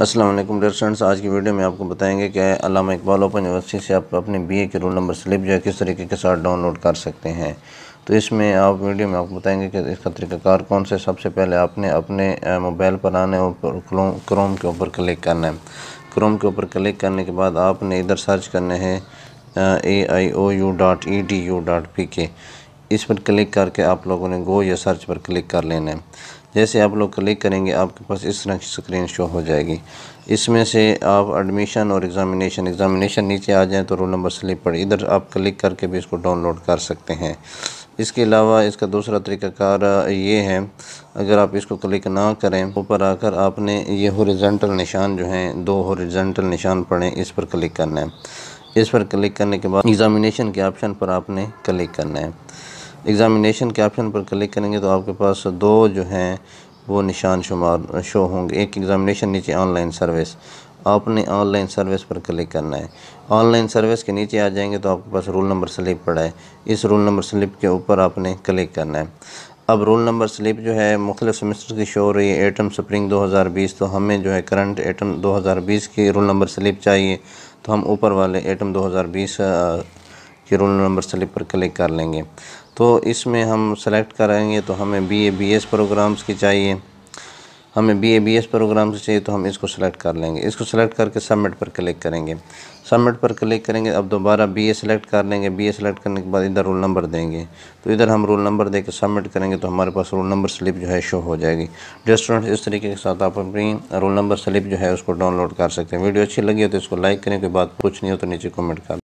Aslam dare friends आज की video में आपको बताएंगे कि अलामा इकबाल ओपन यूनिवर्सिटी से आप अपने बीए के रोल नंबर स्लिप जो है किस तरीके के साथ डाउनलोड कर सकते हैं तो इसमें आप वीडियो में आपको बताएंगे कि इसका तरीकाकार कौन से सबसे पहले आपने अपने मोबाइल पर आने और क्रोम के ऊपर क्लिक करना है क्रोम के ऊपर क्लिक करने के बाद आपने इधर सर्च करना है A I O U dot E D U dot P K इस पर क्लिक करके आप लोगों ने गो या सर्च पर क्लिक कर लेना है जैसे आप लोग क्लिक करेंगे आपके पास इस तरह की स्क्रीन शो हो जाएगी इसमें से आप एडमिशन और एग्ज़ामिनेशन एग्ज़ामिनेशन नीचे आ जाए तो रोल नंबर स्लिप पड़े इधर आप क्लिक करके भी इसको डाउनलोड कर सकते हैं इसके अलावा इसका दूसरा तरीकाकार ये है अगर आप इसको क्लिक ना करें तो ऊपर आकर आपने ये हॉरिजेंटल निशान जो हैं दो हॉरिजेंटल निशान पड़े इस पर क्लिक करना है इस पर क्लिक करने के बाद एग्ज़ामिनेशन के ऑप्शन पर आपने क्लिक करना है एग्ज़ामिनेशन के ऑप्शन पर क्लिक करेंगे तो आपके पास दो जो हैं वो निशान शुमार शो होंगे एक एग्ज़ामिनेशन नीचे ऑनलाइन सर्विस आपने ऑनलाइन सर्विस पर क्लिक करना है ऑनलाइन सर्विस के नीचे आ जाएंगे तो आपके पास रोल नंबर स्लिप पड़ा है इस रोल नंबर स्लिप के ऊपर आपने क्लिक करना है अब रोल नंबर स्लिप जो है मुख्तु सेमेस्टर की शो हो रही है एटम स्प्रिंग 2020 तो हमें जो है करंट एटम 2020 की रोल नंबर स्लिप चाहिए तो हम ऊपर वाले एटम 2020 कि रोल नंबर स्लिप पर क्लिक कर लेंगे तो इसमें हम सेलेक्ट करेंगे तो हमें B A B S programs की चाहिए हमें B A B S program से चाहिए तो हम इसको सेलेक्ट कर लेंगे इसको सेलेक्ट करके सबमिट पर क्लिक करेंगे सबमिट पर क्लिक करेंगे अब दोबारा बी ए सेलेक्ट कर लेंगे बी ए सेलेक्ट करने के बाद इधर रोल नंबर देंगे तो इधर हम रोल नंबर देकर सबमिट करेंगे तो हमारे पास रोल नंबर स्लिप जो है शो हो जाएगी रेस्टोरेंट इस तरीके के साथ आप अपनी रोल नंबर स्लिप जो है उसको डाउनलोड कर सकते हैं वीडियो अच्छी लगी हो तो इसको लाइक करें कोई बात पूछनी हो तो नीचे कमेंट कर